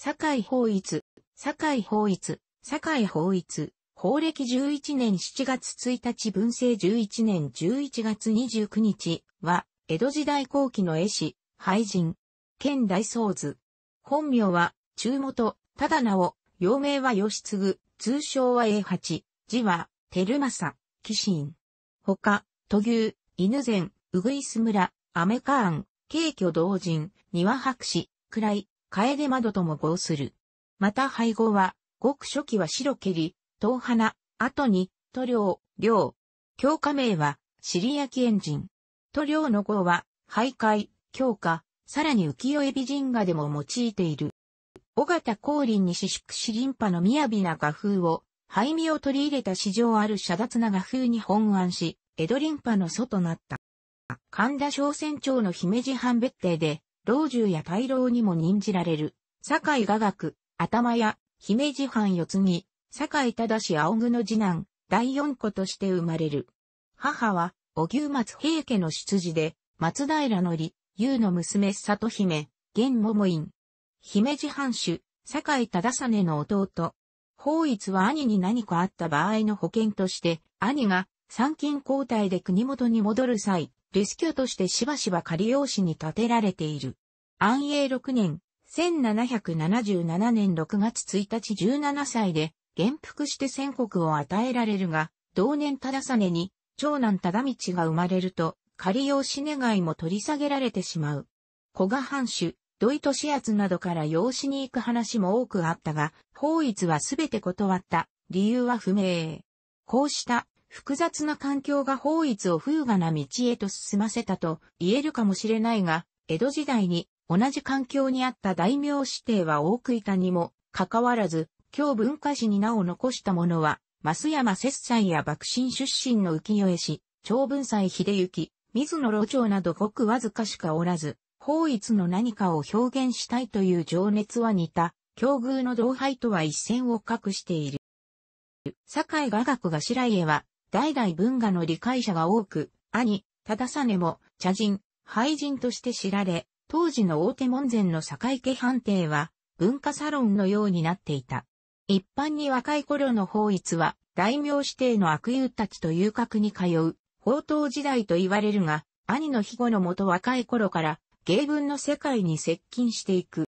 堺法一、堺法一、堺法一、法暦11年7月1日文政11年11月29日は、江戸時代後期の絵師、俳人、県大僧図。本名は、中元、ただ名を、幼名は義継、通称は英八、字は、照政、紀信。他、都牛、犬善、うぐいす村、アメカーン、京居同人、庭博士、位、楓窓とも合する。また配合は、ごく初期は白蹴り、遠花、後に、塗料、量。強化名は、尻焼きエンジン。塗料の号は、徘徊、強化、さらに浮世絵美人画でも用いている。尾形光林に四宿四輪派の雅な画風を、背味を取り入れた史上ある遮奪な画風に本案し、江戸輪派の祖となった。神田商船長の姫路藩別邸で、老中や大老にも任じられる、堺雅楽、頭や、姫路藩四つ堺忠青具の次男、第四子として生まれる。母は、お牛松平家の出自で、松平のり、優の娘里姫、玄桃院。姫路藩主、堺忠実の弟。法一は兄に何かあった場合の保険として、兄が参勤交代で国元に戻る際、レスキューとしてしばしば仮用紙に建てられている。安永6年、1777年6月1日17歳で、元服して宣告を与えられるが、同年忠実に、長男忠道が生まれると、仮養子願いも取り下げられてしまう。古賀藩主、土井利厚などから養子に行く話も多くあったが、法律はすべて断った、理由は不明。こうした複雑な環境が法律を風雅な道へと進ませたと言えるかもしれないが、江戸時代に同じ環境にあった大名指定は多くいたにも、かかわらず、今日文化史に名を残したものは、増山節斎や幕臣出身の浮世絵師、長文斎秀行、水野路長などごくわずかしかおらず、法律の何かを表現したいという情熱は似た、境遇の同輩とは一線を画している。堺雅楽が白家は、代々文化の理解者が多く、兄、忠実も茶人、俳人として知られ、当時の大手門前の坂池判定は文化サロンのようになっていた。一般に若い頃の法逸は大名指定の悪友たちと遊郭に通う、宝刀時代と言われるが、兄の庇護のもと若い頃から芸文の世界に接近していく。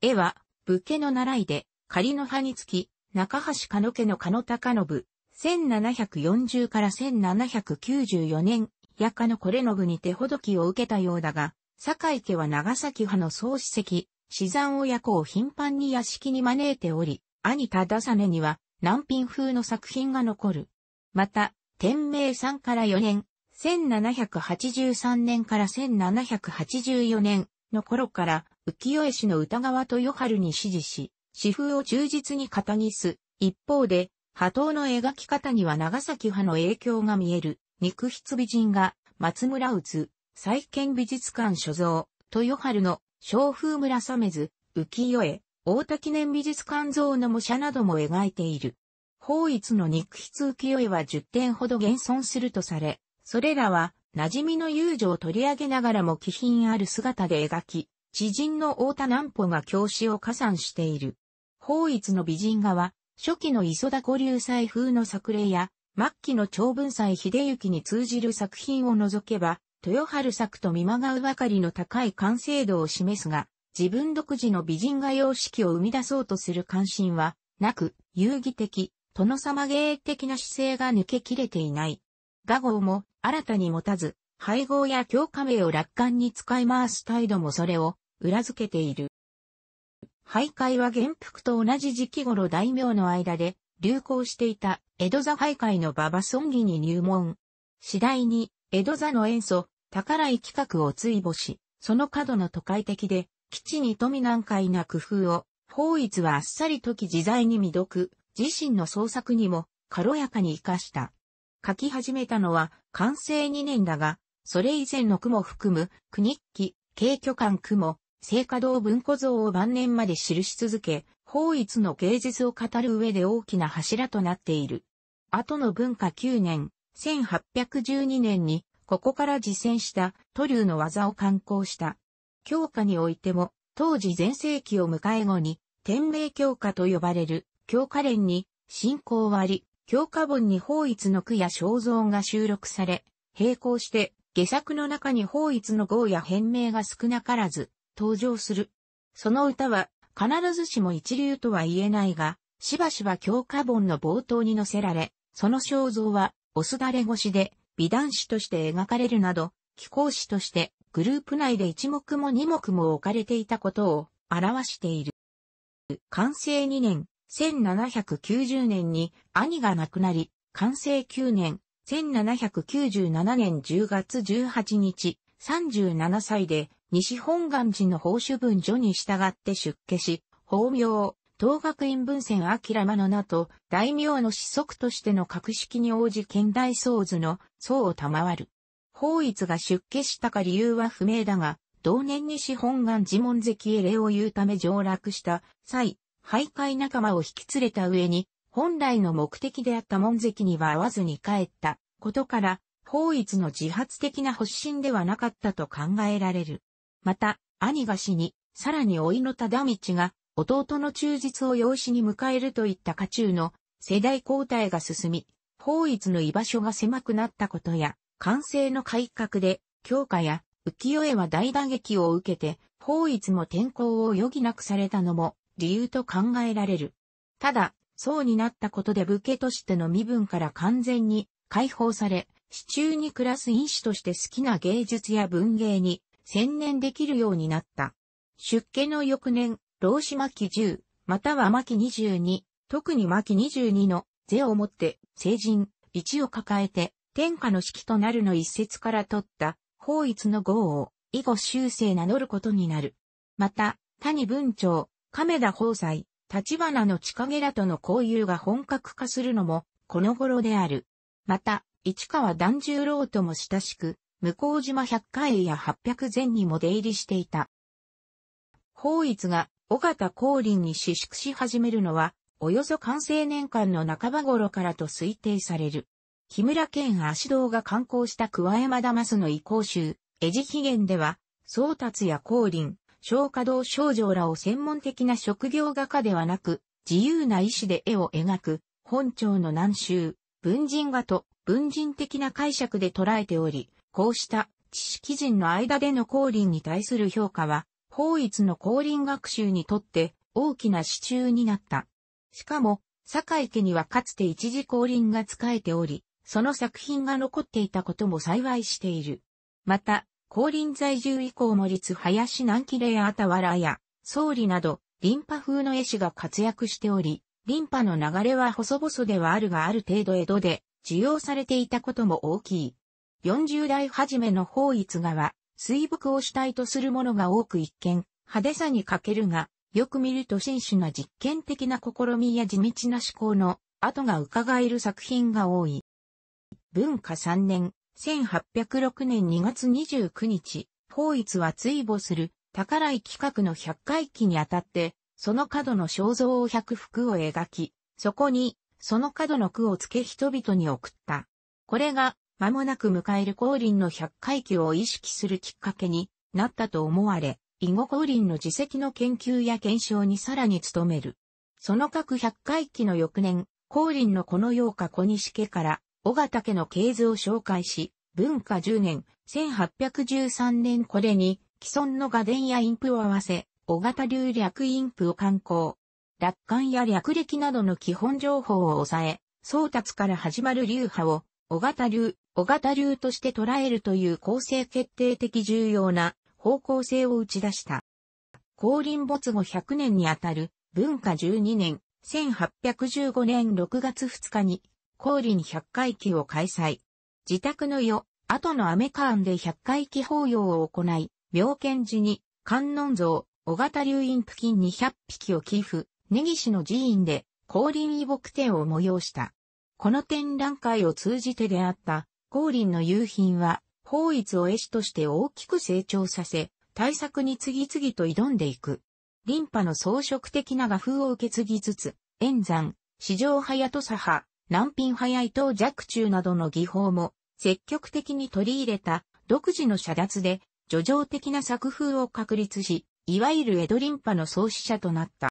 絵は、武家の習いで、仮の葉につき、中橋かの家の加野高信、1740から1794年、夜間のこれの具に手ほどきを受けたようだが、坂井家は長崎派の総主席、死山親子を頻繁に屋敷に招いており、兄忠実には南品風の作品が残る。また、天明3から4年、1783年から1784年の頃から、浮世絵師の歌川豊春に指示し、詩風を忠実に肩にす。一方で、波頭の描き方には長崎派の影響が見える、肉筆美人が、松村宇津、再建美術館所蔵、豊春の、昭風村めず、浮世絵、大田記念美術館像の模写なども描いている。法一の肉筆浮世絵は10点ほど現存するとされ、それらは、馴染みの遊女を取り上げながらも気品ある姿で描き、知人の大田南穂が教師を加算している。法一の美人画は、初期の磯田古流祭風の作例や、末期の長文祭秀行に通じる作品を除けば、豊春作と見まがうばかりの高い完成度を示すが、自分独自の美人画様式を生み出そうとする関心は、なく、遊戯的、殿様芸的な姿勢が抜けきれていない。画号も新たに持たず、配合や強化名を楽観に使い回す態度もそれを裏付けている。徘徊は元服と同じ時期頃大名の間で流行していた江戸座徘徊の馬場尊義に入門。次第に江戸座の塩素、宝井企画を追募し、その過度の都会的で、基地に富難解な工夫を、法逸はあっさりき自在に未読、自身の創作にも軽やかに活かした。書き始めたのは完成2年だが、それ以前の句も含む、苦日記、軽巨漢句も、聖華堂文庫像を晩年まで記し続け、法一の芸術を語る上で大きな柱となっている。後の文化9年、1812年に、ここから実践した塗竜の技を刊行した。教科においても、当時前世紀を迎え後に、天明教科と呼ばれる教科連に、信仰割、教科本に法一の句や肖像が収録され、並行して、下作の中に法一の号や変名が少なからず、登場する。その歌は、必ずしも一流とは言えないが、しばしば教科本の冒頭に載せられ、その肖像は、オスダレ越しで、美男子として描かれるなど、貴公子として、グループ内で一目も二目も置かれていたことを、表している。完成2年、1790年に兄が亡くなり、完成9年、1797年10月18日、37歳で西本願寺の法主文書に従って出家し、法名、東学院文仙明間の名と、大名の子息としての格式に応じ県代僧図の僧を賜る。法一が出家したか理由は不明だが、同年に西本願寺門跡へ礼を言うため上落した際、徘徊仲間を引き連れた上に、本来の目的であった門跡には会わずに帰ったことから、法一の自発的な発信ではなかったと考えられる。また、兄が死に、さらにいの忠道が、弟の忠実を養子に迎えるといった家中の世代交代が進み、法一の居場所が狭くなったことや、完成の改革で、強化や浮世絵は大打撃を受けて、法一も転校を余儀なくされたのも理由と考えられる。ただ、そうになったことで武家としての身分から完全に解放され、市中に暮らす因子として好きな芸術や文芸に専念できるようになった。出家の翌年、老子巻十、または巻二十二、特に巻二十二の、是をもって、成人、一を抱えて、天下の式となるの一節から取った、法一の号を、以後修正名乗ることになる。また、谷文長、亀田宝斎、立花の近下らとの交友が本格化するのも、この頃である。また、市川團十郎とも親しく、向島百回や八百前にも出入りしていた。法逸が尾形光臨に私縮し始めるのは、およそ完成年間の半ば頃からと推定される。木村県足堂が観光した桑山ダマスの移行集、餌食源では、宗達や光臨、小華道少女らを専門的な職業画家ではなく、自由な意志で絵を描く、本庁の難修、文人画と文人的な解釈で捉えており、こうした知識人の間での降臨に対する評価は、法律の降臨学習にとって大きな支柱になった。しかも、坂井家にはかつて一時降臨が仕えており、その作品が残っていたことも幸いしている。また、降臨在住以降も立林南紀霊あたわらや、総理など、リンパ風の絵師が活躍しており、リンパの流れは細々ではあるがある程度江戸で、需要されていたことも大きい。40代初めの法逸画は、水墨を主体とするものが多く一見、派手さに欠けるが、よく見ると真摯な実験的な試みや地道な思考の後が伺える作品が多い。文化3年、1806年2月29日、法逸は追母する宝井企画の100回忌にあたって、その角の肖像を100幅を描き、そこに、その角の句をつけ人々に送った。これが、間もなく迎える降臨の百回忌を意識するきっかけになったと思われ、以後降臨の自責の研究や検証にさらに努める。その各百回忌の翌年、降臨のこのうか小西家から尾形家の系図を紹介し、文化10年、1813年これに既存の画伝や陰譜を合わせ、尾形流略陰譜を刊行。楽観や略歴などの基本情報を抑え、宗達から始まる流派を小型流、小型流として捉えるという構成決定的重要な方向性を打ち出した。降臨没後100年にあたる文化12年、1815年6月2日に降臨100回忌を開催。自宅の世、後のアメカーンで100回忌法要を行い、妙見寺に観音像、小型流院付近200匹を寄付、根岸の寺院で降臨遺木展を催した。この展覧会を通じて出会った、光輪の友品は、法一を絵師として大きく成長させ、対策に次々と挑んでいく。琳派の装飾的な画風を受け継ぎつつ、演山、四条早と左佐派、南品派や伊藤若冲などの技法も積極的に取り入れた独自の遮脱で、叙情的な作風を確立し、いわゆる江戸琳派の創始者となった。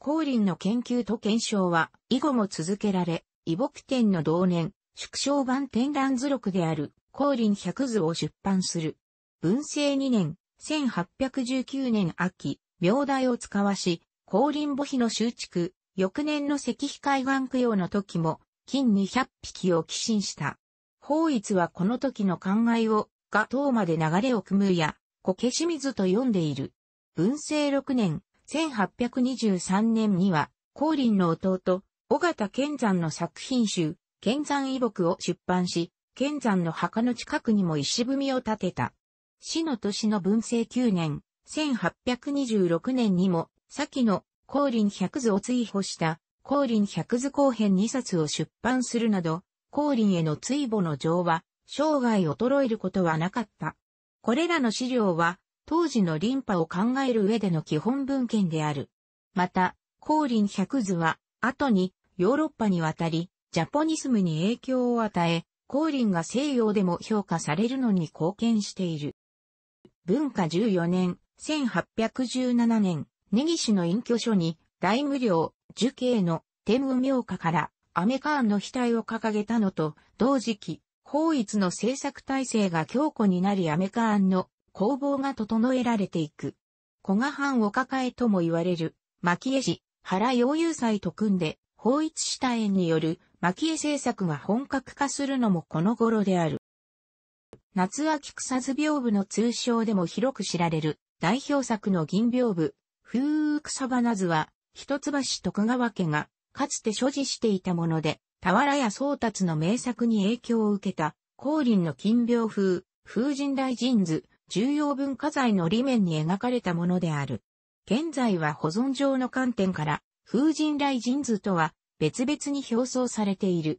光琳の研究と検証は以後も続けられ、移木天の同年、縮小版天覧図録である、光林百図を出版する。文政2年、1819年秋、名題を使わし、光林母碑の修築、翌年の石碑海岸供養の時も、金200匹を寄進した。法逸はこの時の考えを、が東まで流れを組むや、こけし水と読んでいる。文政6年、1823年には、光林の弟、尾形健山の作品集、健山遺木を出版し、健山の墓の近くにも石踏みを建てた。死の年の文政9年、1826年にも、先の、光林百図を追放した、光林百図後編2冊を出版するなど、光林への追慕の情は、生涯衰えることはなかった。これらの資料は、当時の林派を考える上での基本文献である。また、光林百図は、後にヨーロッパに渡り、ジャポニスムに影響を与え、光琳が西洋でも評価されるのに貢献している。文化14年、1817年、根岸の隠居所に大無料、樹形の天武明家からアメカーンの額を掲げたのと、同時期、法律の政策体制が強固になりアメカーンの工房が整えられていく。古賀藩お抱えとも言われる、牧江氏、原洋遊祭と組んで、法一下園による、蒔絵政策が本格化するのもこの頃である。夏秋草津屏風の通称でも広く知られる、代表作の銀屏風、風草花図は、一橋徳川家が、かつて所持していたもので、俵や宗達の名作に影響を受けた、光林の金屏風、風神大神図、重要文化財の裏面に描かれたものである。現在は保存上の観点から、風神雷神図とは別々に表層されている。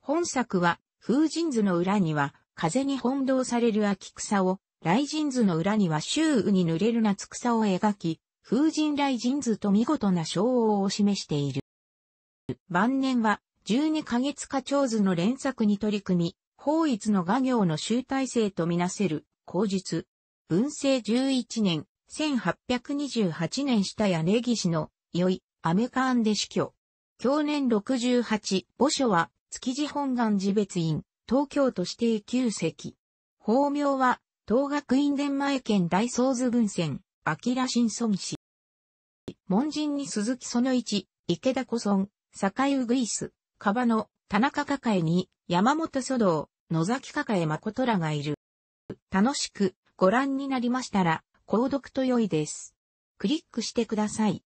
本作は、風神図の裏には、風に翻弄される秋草を、雷神図の裏には周雨に濡れる夏草を描き、風神雷神図と見事な称号を示している。晩年は、12ヶ月課長図の連作に取り組み、法一の画業の集大成とみなせる、口述。文政11年、1828年下屋根岸の、よい、アメカーンで死去。去年68、墓所は、築地本願寺別院、東京都指定旧席。法名は、東学院伝前県大創図文泉、明新村氏。門人に鈴木その一、池田古村、坂井ぐグす、ス、カバの、田中抱えに、山本祖道、野崎抱え誠らがいる。楽しくご覧になりましたら、購読と良いです。クリックしてください。